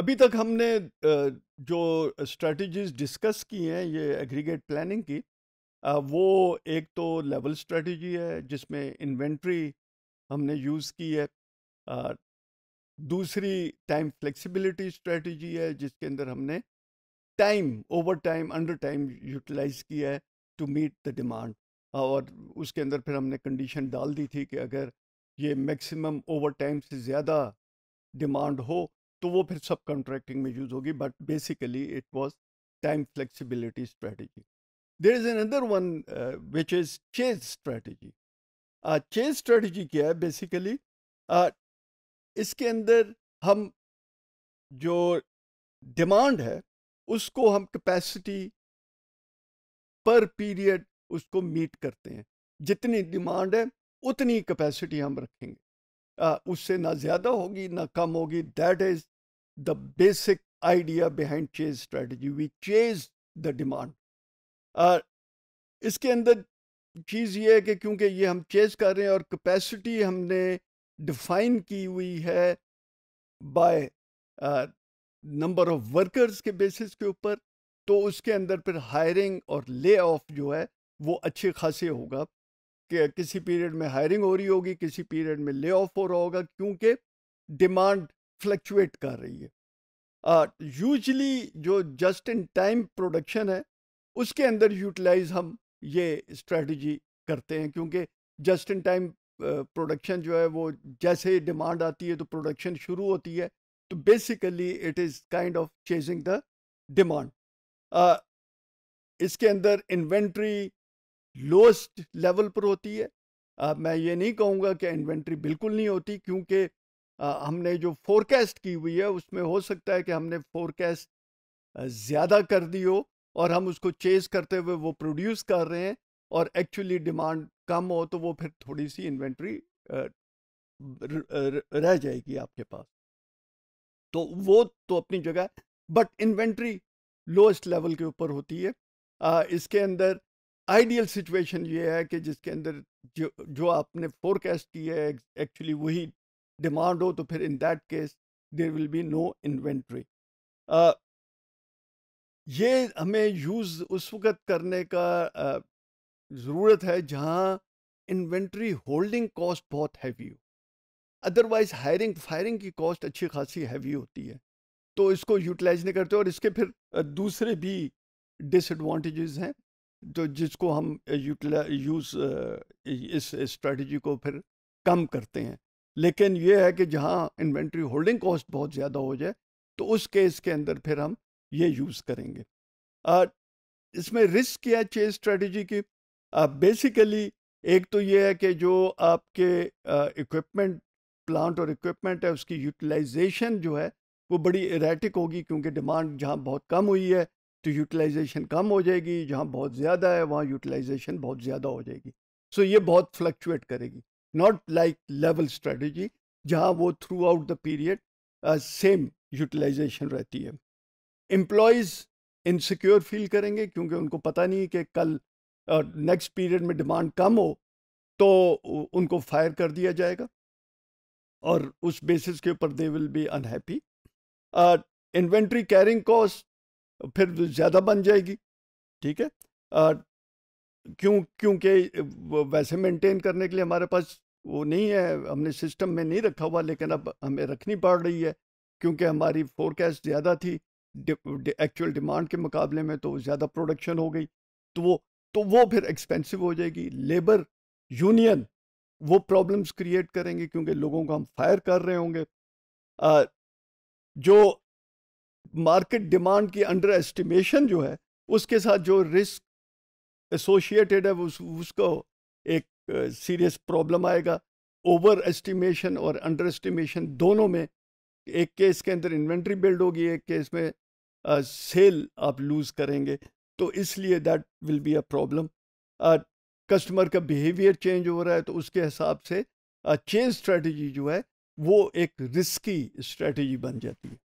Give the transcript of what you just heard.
अभी तक हमने जो स्ट्रेटजीज डिस्कस की हैं ये एग्रीगेट प्लानिंग की वो एक तो लेवल स्ट्रेटजी है जिसमें इन्वेंट्री हमने यूज़ की है दूसरी टाइम फ्लेक्सिबिलिटी स्ट्रेटजी है जिसके अंदर हमने time over time under time utilise किया है टू मीट द डिमांड और उसके अंदर फिर हमने कंडीशन डाल दी थी कि अगर ये मैक्सिमम ओवर टाइम से ज़्यादा डिमांड हो तो वो फिर सब कॉन्ट्रैक्टिंग में यूज़ होगी but basically it was time flexibility strategy there is other one which is chase strategy chase strategy क्या है बेसिकली uh, इसके अंदर हम जो डिमांड है उसको हम कैपेसिटी पर पीरियड उसको मीट करते हैं जितनी डिमांड है उतनी कैपेसिटी हम रखेंगे उससे ना ज़्यादा होगी ना कम होगी that is the basic idea behind chase strategy we chase the demand इसके अंदर चीज़ ये है कि क्योंकि ये हम चेज कर रहे हैं और कैपेसिटी हमने डिफाइन की हुई है बाय नंबर ऑफ वर्कर्स के बेसिस के ऊपर तो उसके अंदर फिर हायरिंग और ले ऑफ जो है वो अच्छे खासे होगा किसी पीरियड में हायरिंग हो रही होगी किसी पीरियड में ले ऑफ हो रहा होगा क्योंकि डिमांड फ्लक्चुएट कर रही है यूजली जो जस्ट इन टाइम प्रोडक्शन है उसके अंदर यूटिलाइज हम ये स्ट्रेटजी करते हैं क्योंकि जस्ट इन टाइम प्रोडक्शन जो है वो जैसे डिमांड आती है तो प्रोडक्शन शुरू होती है तो basically it is kind of chasing the demand इसके अंदर इन्वेंट्री लोएस्ट लेवल पर होती है आ, मैं ये नहीं कहूँगा कि इन्वेंट्री बिल्कुल नहीं होती क्योंकि हमने जो फोरकास्ट की हुई है उसमें हो सकता है कि हमने फोरकास्ट ज़्यादा कर दी हो और हम उसको चेज करते हुए वो प्रोड्यूस कर रहे हैं और एक्चुअली डिमांड कम हो तो वो फिर थोड़ी सी इन्वेंट्री रह जाएगी आपके पास तो वो तो अपनी जगह बट इन्वेंट्री लोएस्ट लेवल के ऊपर होती है आ, इसके अंदर आइडियल सिचुएशन ये है कि जिसके अंदर जो जो आपने फोरकास्ट की है एक्चुअली वही डिमांड हो तो फिर in that case there will be no inventory ये हमें यूज़ उस वक़्त करने का ज़रूरत है जहाँ इन्वेंट्री होल्डिंग कॉस्ट बहुत हैवी हो अदरवाइज़ हायरिंग फायरिंग की कॉस्ट अच्छी खासी हैवी होती है तो इसको यूटिलाइज नहीं करते और इसके फिर दूसरे भी डिसएडवांटेजेस हैं तो जिसको हम यूज इस स्ट्रेटजी को फिर कम करते हैं लेकिन ये है कि जहाँ इन्वेंट्री होल्डिंग कॉस्ट बहुत ज़्यादा हो जाए तो उस केस के अंदर फिर हम ये यूज़ करेंगे इसमें रिस्क क्या चाहिए स्ट्रेटजी की बेसिकली एक तो ये है कि जो आपके इक्विपमेंट प्लांट और इक्विपमेंट है उसकी यूटिलाइजेशन जो है वो बड़ी इरेटिक होगी क्योंकि डिमांड जहाँ बहुत कम हुई है तो यूटिलाइजेशन कम हो जाएगी जहाँ बहुत ज़्यादा है वहाँ यूटिलाइजेशन बहुत ज़्यादा हो जाएगी सो so ये बहुत फ्लक्चुएट करेगी नॉट लाइक लेवल स्ट्रेटजी जहाँ वो throughout the period same utilisation रहती है एम्प्लॉयज़ इनसिक्योर फील करेंगे क्योंकि उनको पता नहीं कि कल नेक्स्ट uh, पीरियड में डिमांड कम हो तो उनको फायर कर दिया जाएगा और उस बेसिस के ऊपर they will be unhappy inventory carrying cost फिर ज़्यादा बन जाएगी ठीक है क्यों क्योंकि वैसे मेंटेन करने के लिए हमारे पास वो नहीं है हमने सिस्टम में नहीं रखा हुआ लेकिन अब हमें रखनी पड़ रही है क्योंकि हमारी फोरकास्ट ज़्यादा थी एक्चुअल डिमांड के मुकाबले में तो ज़्यादा प्रोडक्शन हो गई तो वो तो वो फिर एक्सपेंसिव हो जाएगी लेबर यूनियन वो प्रॉब्लम्स क्रिएट करेंगे क्योंकि लोगों को हम फायर कर रहे होंगे जो मार्केट डिमांड की अंडर एस्टिमेशन जो है उसके साथ जो रिस्क एसोशिएटेड है उस उसको एक सीरियस प्रॉब्लम आएगा ओवर एस्टिमेशन और अंडर एस्टिमेशन दोनों में एक केस के अंदर इन्वेंट्री बिल्ड होगी एक केस में सेल uh, आप लूज़ करेंगे तो इसलिए that will be a problem customer का बिहेवियर चेंज हो रहा है तो उसके हिसाब से चेंज uh, स्ट्रेटजी जो है वो एक रिस्की स्ट्रेटजी बन जाती है